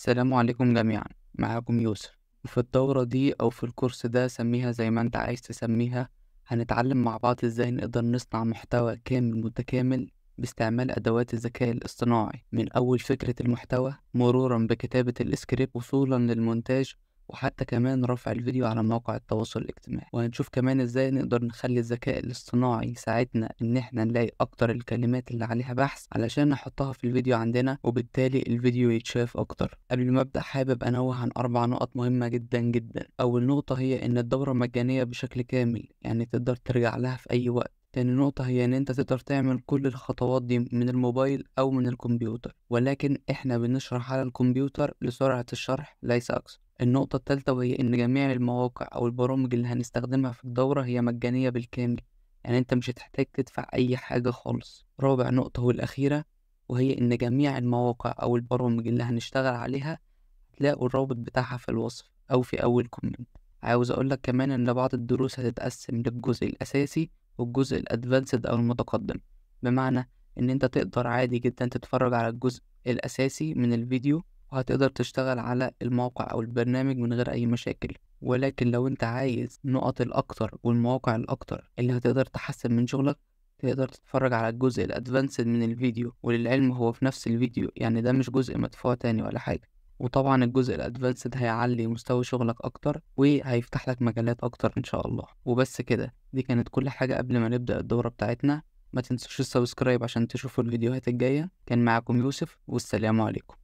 السلام عليكم جميعا معاكم يوسف وفي الدورة دي أو في الكورس ده سميها زي ما أنت عايز تسميها هنتعلم مع بعض إزاي نقدر نصنع محتوى كامل متكامل باستعمال أدوات الذكاء الاصطناعي من أول فكرة المحتوى مرورا بكتابة السكريبت وصولا للمونتاج وحتى كمان رفع الفيديو على مواقع التواصل الاجتماعي وهنشوف كمان ازاي نقدر نخلي الذكاء الاصطناعي يساعدنا ان احنا نلاقي اكتر الكلمات اللي عليها بحث علشان نحطها في الفيديو عندنا وبالتالي الفيديو يتشاف اكتر قبل ما ابدا حابب انوه عن اربع نقط مهمه جدا جدا اول نقطه هي ان الدوره مجانيه بشكل كامل يعني تقدر ترجع لها في اي وقت تاني نقطة هي إن أنت تقدر تعمل كل الخطوات دي من الموبايل أو من الكمبيوتر ولكن إحنا بنشرح على الكمبيوتر لسرعة الشرح ليس أكثر النقطة التالتة وهي إن جميع المواقع أو البرامج اللي هنستخدمها في الدورة هي مجانية بالكامل يعني أنت مش هتحتاج تدفع أي حاجة خالص رابع نقطة والأخيرة وهي إن جميع المواقع أو البرامج اللي هنشتغل عليها هتلاقوا الرابط بتاعها في الوصف أو في أول كومنت عاوز أقولك كمان إن بعض الدروس هتتقسم للجزء الأساسي والجزء الأدفانسد أو المتقدم بمعنى إن أنت تقدر عادي جدا تتفرج على الجزء الأساسي من الفيديو وهتقدر تشتغل على الموقع أو البرنامج من غير أي مشاكل ولكن لو أنت عايز النقط الأكتر والمواقع الأكتر اللي هتقدر تحسن من شغلك تقدر تتفرج على الجزء الأدفانسد من الفيديو وللعلم هو في نفس الفيديو يعني ده مش جزء مدفوع تاني ولا حاجة وطبعا الجزء الادفانسد هيعلي مستوى شغلك اكتر وهيفتح لك مجالات اكتر ان شاء الله وبس كده دي كانت كل حاجه قبل ما نبدا الدوره بتاعتنا ما تنسوش السبسكرايب عشان تشوفوا الفيديوهات الجايه كان معاكم يوسف والسلام عليكم